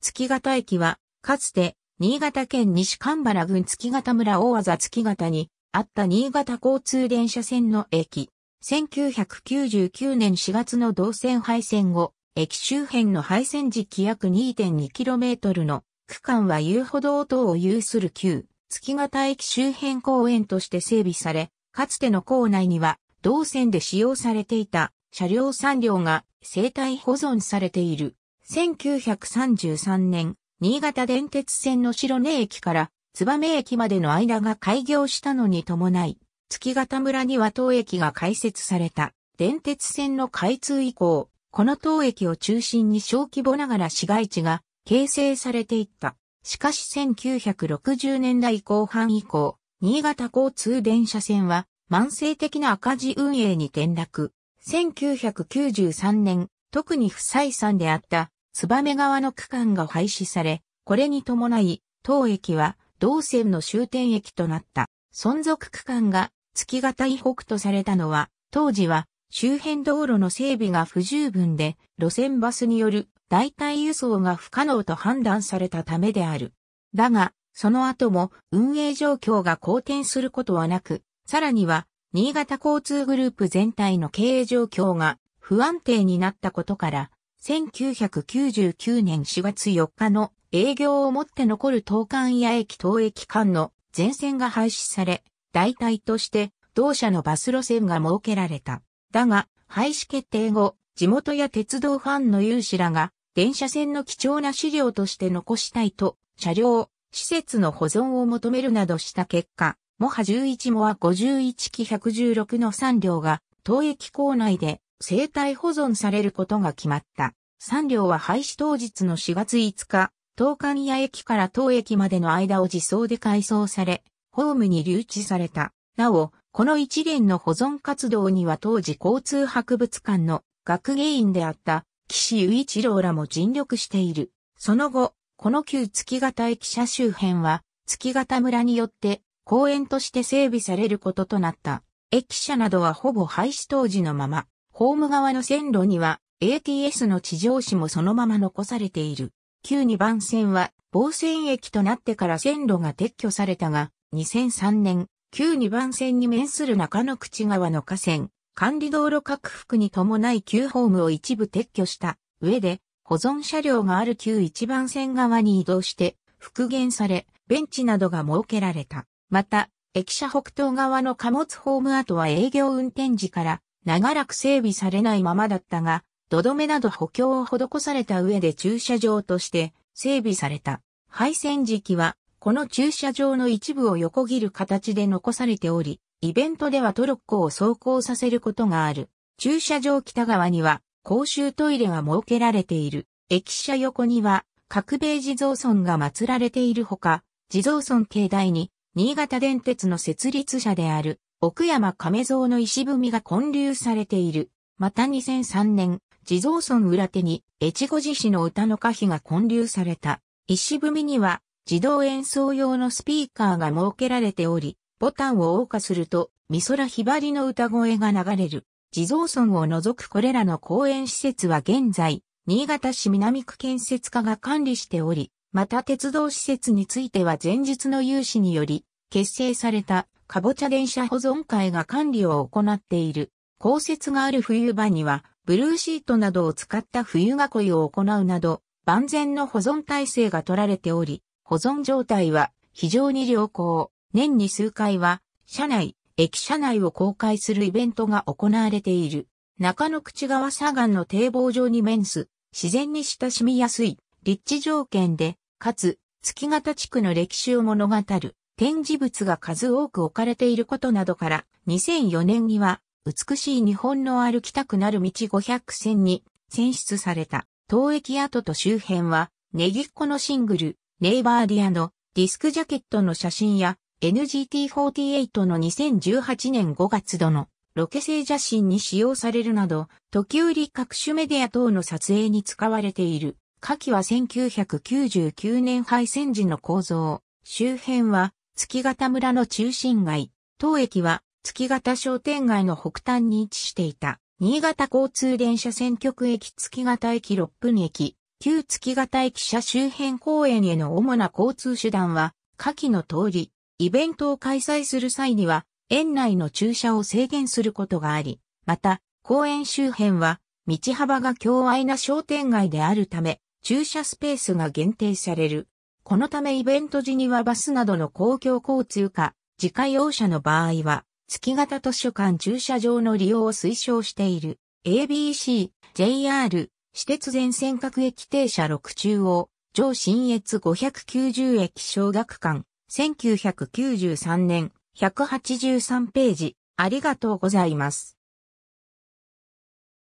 月形駅は、かつて、新潟県西神原郡月形村大技月形に、あった新潟交通電車線の駅。1999年4月の同線廃線後、駅周辺の廃線時期約 2.2km の区間は遊歩道等を有する旧月形駅周辺公園として整備され、かつての校内には同線で使用されていた車両3両が生態保存されている。1933年、新潟電鉄線の白根駅から燕駅までの間が開業したのに伴い、月形村には当駅が開設された。電鉄線の開通以降、この当駅を中心に小規模ながら市街地が形成されていった。しかし1960年代後半以降、新潟交通電車線は慢性的な赤字運営に転落。1993年、特に不採算であった燕川の区間が廃止され、これに伴い、当駅は同線の終点駅となった。存続区間が月形以北とされたのは、当時は周辺道路の整備が不十分で、路線バスによる代替輸送が不可能と判断されたためである。だが、その後も運営状況が好転することはなく、さらには、新潟交通グループ全体の経営状況が不安定になったことから、1999年4月4日の営業をもって残る東関屋駅東駅間の全線が廃止され、代替として同社のバス路線が設けられた。だが、廃止決定後、地元や鉄道ファンの有志らが、電車線の貴重な資料として残したいと、車両、施設の保存を求めるなどした結果、モハ11モア51機116の3両が、東駅構内で生体保存されることが決まった。三両は廃止当日の4月5日、東関屋駅から東駅までの間を自走で改装され、ホームに留置された。なお、この一連の保存活動には当時交通博物館の学芸員であった岸雄一郎らも尽力している。その後、この旧月形駅舎周辺は月形村によって公園として整備されることとなった。駅舎などはほぼ廃止当時のまま、ホーム側の線路には ATS の地上紙もそのまま残されている。旧2番線は防線駅となってから線路が撤去されたが、2003年、旧2番線に面する中野口川の河川、管理道路拡幅に伴い旧ホームを一部撤去した上で、保存車両がある旧1番線側に移動して復元され、ベンチなどが設けられた。また、駅舎北東側の貨物ホーム跡は営業運転時から長らく整備されないままだったが、土留めなど補強を施された上で駐車場として整備された。廃線時期は、この駐車場の一部を横切る形で残されており、イベントではトロッコを走行させることがある。駐車場北側には公衆トイレが設けられている。駅舎横には各米地蔵村が祀られているほか、地蔵村境内に新潟電鉄の設立者である奥山亀蔵の石踏みが建立されている。また2003年、地蔵村裏手に、越後寺市の歌の歌碑が建立された。石踏みには、自動演奏用のスピーカーが設けられており、ボタンを謳歌すると、美空ひばりの歌声が流れる。地蔵村を除くこれらの公園施設は現在、新潟市南区建設課が管理しており、また鉄道施設については前日の有志により、結成されたかぼちゃ電車保存会が管理を行っている。降雪がある冬場には、ブルーシートなどを使った冬囲いを行うなど、万全の保存体制が取られており、保存状態は非常に良好。年に数回は、車内、駅舎内を公開するイベントが行われている。中野口川砂岩の堤防上に面す、自然に親しみやすい、立地条件で、かつ、月形地区の歴史を物語る。展示物が数多く置かれていることなどから、2004年には、美しい日本の歩きたくなる道500選に選出された。東駅跡と周辺は、ネギっ子のシングル、ネイバーディアのディスクジャケットの写真や、NGT48 の2018年5月度のロケ性写真に使用されるなど、時折各種メディア等の撮影に使われている。下記は1999年敗線時の構造。周辺は月形村の中心街、当駅は月形商店街の北端に位置していた、新潟交通電車選局駅月形駅6分駅、旧月形駅舎周辺公園への主な交通手段は、下記の通り、イベントを開催する際には、園内の駐車を制限することがあり、また、公園周辺は、道幅が狭隘な商店街であるため、駐車スペースが限定される。このためイベント時にはバスなどの公共交通か、自家用車の場合は、月型図書館駐車場の利用を推奨している。ABC、JR、私鉄全線各駅停車6中央、上新越590駅小学館、1993年、183ページ、ありがとうございます。